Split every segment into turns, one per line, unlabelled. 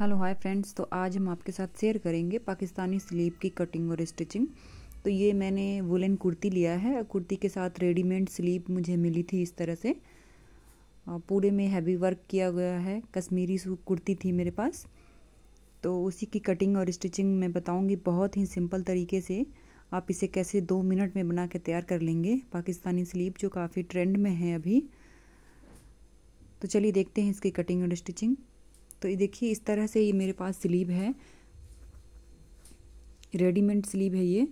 hello hi friends तो आज हम आपके साथ शेयर करेंगे पाकिस्तानी स्लीव की कटिंग और स्टिचिंग तो ये मैंने वुलन कुर्ती लिया है कुर्ती के साथ रेडीमेड स्लीव मुझे मिली थी इस तरह से पूरे में हैवी वर्क किया गया है कश्मीरी सूट कुर्ती थी मेरे पास तो उसी की कटिंग और स्टिचिंग मैं बताऊंगी बहुत ही सिंपल तरीके से आप इसे कैसे दो मिनट में बना के तैयार कर लेंगे पाकिस्तानी स्लीव जो काफ़ी ट्रेंड में है अभी तो चलिए देखते हैं इसकी कटिंग और स्टिचिंग तो ये देखिए इस तरह से ये मेरे पास स्लीव है रेडीमेड स्लीव है ये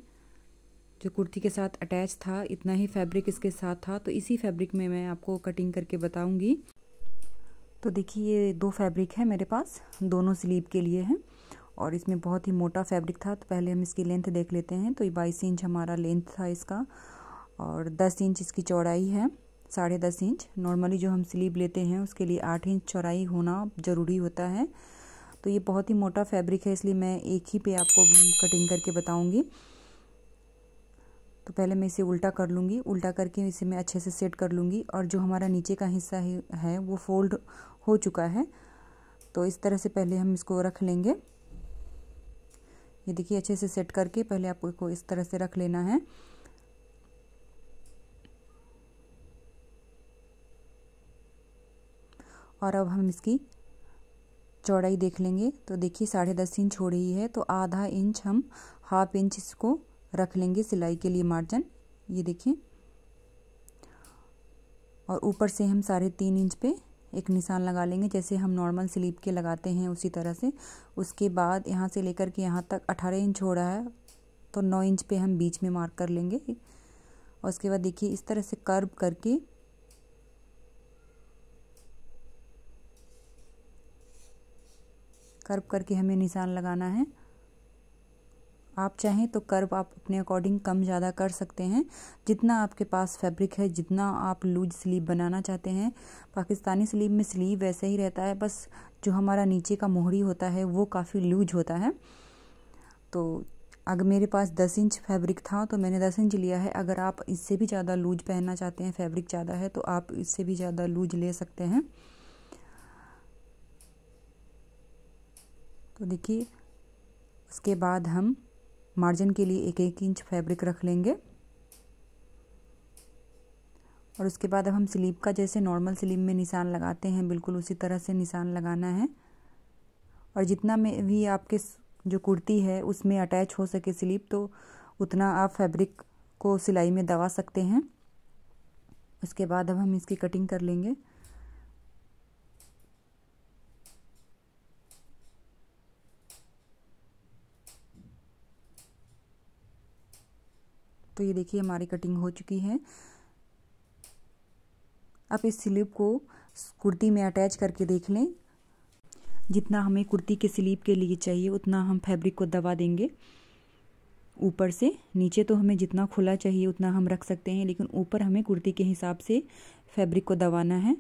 जो कुर्ती के साथ अटैच था इतना ही फैब्रिक इसके साथ था तो इसी फैब्रिक में मैं आपको कटिंग करके बताऊंगी तो देखिए ये दो फैब्रिक है मेरे पास दोनों स्लीव के लिए हैं और इसमें बहुत ही मोटा फैब्रिक था तो पहले हम इसकी लेंथ देख लेते हैं तो ये बाईस इंच हमारा लेंथ था इसका और दस इंच इसकी चौड़ाई है साढ़े दस इंच नॉर्मली जो हम स्लीव लेते हैं उसके लिए आठ इंच चौड़ाई होना ज़रूरी होता है तो ये बहुत ही मोटा फैब्रिक है इसलिए मैं एक ही पे आपको कटिंग करके बताऊंगी तो पहले मैं इसे उल्टा कर लूँगी उल्टा करके इसे मैं अच्छे से सेट कर लूँगी और जो हमारा नीचे का हिस्सा है वो फोल्ड हो चुका है तो इस तरह से पहले हम इसको रख लेंगे ये देखिए अच्छे से सेट करके पहले आपको इस तरह से रख लेना है और अब हम इसकी चौड़ाई देख लेंगे तो देखिए साढ़े दस इंच हो रही है तो आधा इंच हम हाफ इंच इसको रख लेंगे सिलाई के लिए मार्जिन ये देखिए और ऊपर से हम साढ़े तीन इंच पे एक निशान लगा लेंगे जैसे हम नॉर्मल स्लीप के लगाते हैं उसी तरह से उसके बाद यहाँ से लेकर के यहाँ तक अठारह इंच हो रहा है तो नौ इंच पे हम बीच में मार्क कर लेंगे और उसके बाद देखिए इस तरह से कर्व करके कर्व करके हमें निशान लगाना है आप चाहें तो कर्व आप अपने अकॉर्डिंग कम ज़्यादा कर सकते हैं जितना आपके पास फैब्रिक है जितना आप लूज स्लीव बनाना चाहते हैं पाकिस्तानी स्लीव में स्लीव वैसे ही रहता है बस जो हमारा नीचे का मोहरी होता है वो काफ़ी लूज होता है तो अगर मेरे पास दस इंच फैब्रिक था तो मैंने दस इंच लिया है अगर आप इससे भी ज़्यादा लूज पहनना चाहते हैं फैब्रिक ज़्यादा है तो आप इससे भी ज़्यादा लूज ले सकते हैं तो देखिए उसके बाद हम मार्जिन के लिए एक एक इंच फैब्रिक रख लेंगे और उसके बाद अब हम स्लीप का जैसे नॉर्मल स्लीप में निशान लगाते हैं बिल्कुल उसी तरह से निशान लगाना है और जितना में भी आपके जो कुर्ती है उसमें अटैच हो सके स्लीप तो उतना आप फैब्रिक को सिलाई में दबा सकते हैं उसके बाद अब हम इसकी कटिंग कर लेंगे तो ये देखिए हमारी कटिंग हो चुकी है आप इस स्लीप को कुर्ती में अटैच करके देख लें जितना हमें कुर्ती के स्लीप के लिए चाहिए उतना हम फैब्रिक को दबा देंगे ऊपर से नीचे तो हमें जितना खुला चाहिए उतना हम रख सकते हैं लेकिन ऊपर हमें कुर्ती के हिसाब से फैब्रिक को दबाना है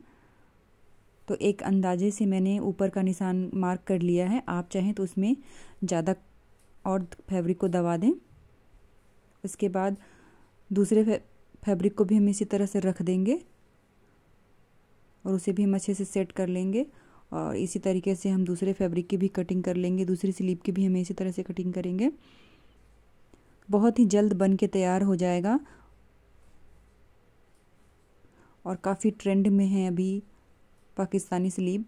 तो एक अंदाजे से मैंने ऊपर का निशान मार्क कर लिया है आप चाहें तो उसमें ज़्यादा और फैब्रिक को दबा दें उसके बाद दूसरे फैब्रिक को भी हम इसी तरह से रख देंगे और उसे भी हम अच्छे से सेट कर लेंगे और इसी तरीके से हम दूसरे फैब्रिक की भी कटिंग कर लेंगे दूसरी स्लीप की भी हम इसी तरह से कटिंग करेंगे बहुत ही जल्द बन के तैयार हो जाएगा और काफ़ी ट्रेंड में है अभी पाकिस्तानी स्लीप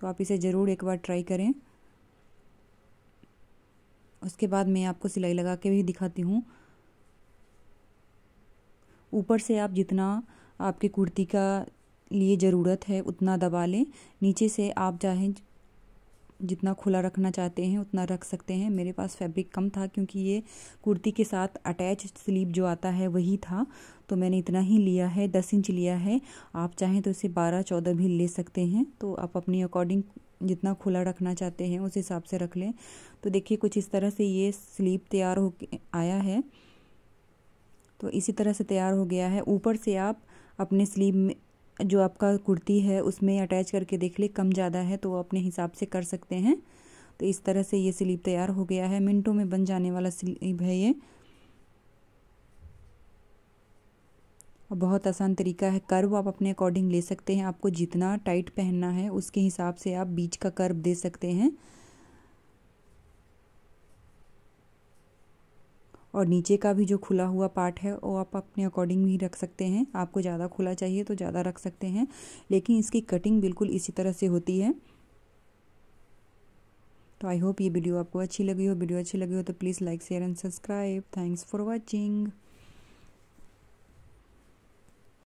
तो आप इसे ज़रूर एक बार ट्राई करें उसके बाद मैं आपको सिलाई लगा के भी दिखाती हूँ ऊपर से आप जितना आपके कुर्ती का लिए ज़रूरत है उतना दबा लें नीचे से आप चाहें जितना खुला रखना चाहते हैं उतना रख सकते हैं मेरे पास फैब्रिक कम था क्योंकि ये कुर्ती के साथ अटैच स्लीव जो आता है वही था तो मैंने इतना ही लिया है दस इंच लिया है आप चाहें तो इसे बारह चौदह भी ले सकते हैं तो आप अपनी अकॉर्डिंग जितना खुला रखना चाहते हैं उस हिसाब से रख लें तो देखिए कुछ इस तरह से ये स्लीप तैयार हो आया है तो इसी तरह से तैयार हो गया है ऊपर से आप अपने स्लीव में जो आपका कुर्ती है उसमें अटैच करके देख ले कम ज़्यादा है तो अपने हिसाब से कर सकते हैं तो इस तरह से ये स्लीव तैयार हो गया है मिनटों में बन जाने वाला स्लीव है ये बहुत आसान तरीका है कर्व आप अपने अकॉर्डिंग ले सकते हैं आपको जितना टाइट पहनना है उसके हिसाब से आप बीच का कर्व दे सकते हैं और नीचे का भी जो खुला हुआ पार्ट है वो आप अपने अकॉर्डिंग भी रख सकते हैं आपको ज़्यादा खुला चाहिए तो ज़्यादा रख सकते हैं लेकिन इसकी कटिंग बिल्कुल इसी तरह से होती है तो आई होप ये वीडियो आपको अच्छी लगी हो वीडियो अच्छी लगी हो तो please like share and subscribe thanks for watching